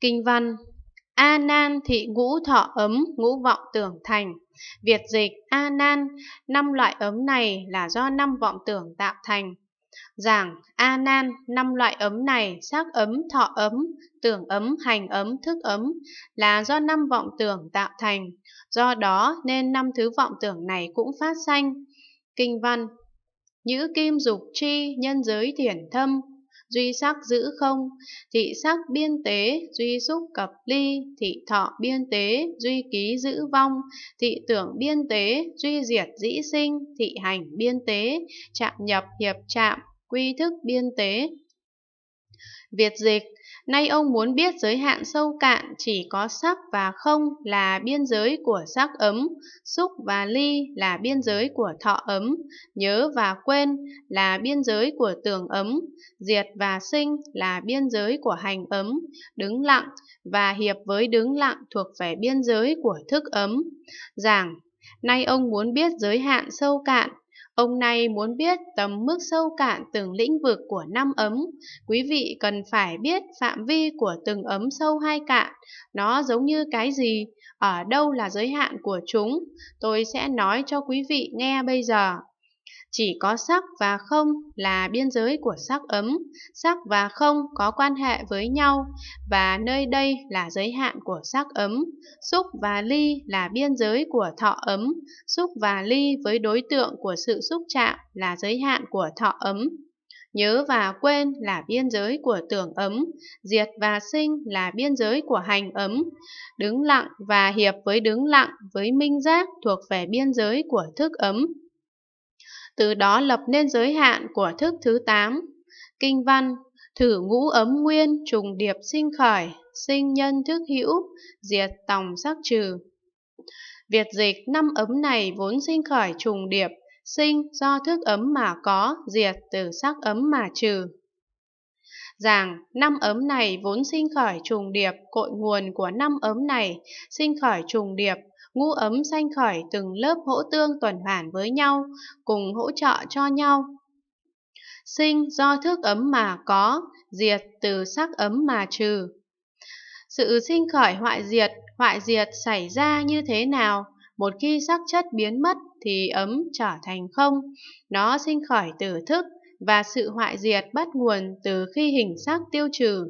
Kinh văn A Nan thị ngũ thọ ấm ngũ vọng tưởng thành. Việt dịch A Nan, năm loại ấm này là do năm vọng tưởng tạo thành. Giảng A Nan, năm loại ấm này sắc ấm, thọ ấm, tưởng ấm, hành ấm, thức ấm là do năm vọng tưởng tạo thành. Do đó nên năm thứ vọng tưởng này cũng phát sanh. Kinh văn Nhữ kim dục chi nhân giới thiển thâm duy sắc giữ không, thị sắc biên tế, duy xúc cập ly, thị thọ biên tế, duy ký giữ vong, thị tưởng biên tế, duy diệt dĩ sinh, thị hành biên tế, chạm nhập hiệp chạm, quy thức biên tế, Việt dịch, nay ông muốn biết giới hạn sâu cạn chỉ có sắc và không là biên giới của sắc ấm, xúc và ly là biên giới của thọ ấm, nhớ và quên là biên giới của tường ấm, diệt và sinh là biên giới của hành ấm, đứng lặng và hiệp với đứng lặng thuộc về biên giới của thức ấm. Giảng, nay ông muốn biết giới hạn sâu cạn Ông này muốn biết tầm mức sâu cạn từng lĩnh vực của năm ấm. Quý vị cần phải biết phạm vi của từng ấm sâu hay cạn, nó giống như cái gì, ở đâu là giới hạn của chúng. Tôi sẽ nói cho quý vị nghe bây giờ. Chỉ có sắc và không là biên giới của sắc ấm, sắc và không có quan hệ với nhau và nơi đây là giới hạn của sắc ấm. Xúc và ly là biên giới của thọ ấm, xúc và ly với đối tượng của sự xúc chạm là giới hạn của thọ ấm. Nhớ và quên là biên giới của tưởng ấm, diệt và sinh là biên giới của hành ấm, đứng lặng và hiệp với đứng lặng với minh giác thuộc về biên giới của thức ấm. Từ đó lập nên giới hạn của thức thứ 8. Kinh văn, thử ngũ ấm nguyên trùng điệp sinh khởi, sinh nhân thức hữu, diệt tòng sắc trừ. Việt dịch năm ấm này vốn sinh khởi trùng điệp, sinh do thức ấm mà có, diệt từ sắc ấm mà trừ. Rằng năm ấm này vốn sinh khởi trùng điệp, cội nguồn của năm ấm này sinh khởi trùng điệp, ngũ ấm sanh khởi từng lớp hỗ tương tuần hoàn với nhau, cùng hỗ trợ cho nhau. Sinh do thức ấm mà có, diệt từ sắc ấm mà trừ. Sự sinh khởi hoại diệt, hoại diệt xảy ra như thế nào? Một khi sắc chất biến mất thì ấm trở thành không, nó sinh khởi từ thức và sự hoại diệt bắt nguồn từ khi hình sắc tiêu trừ.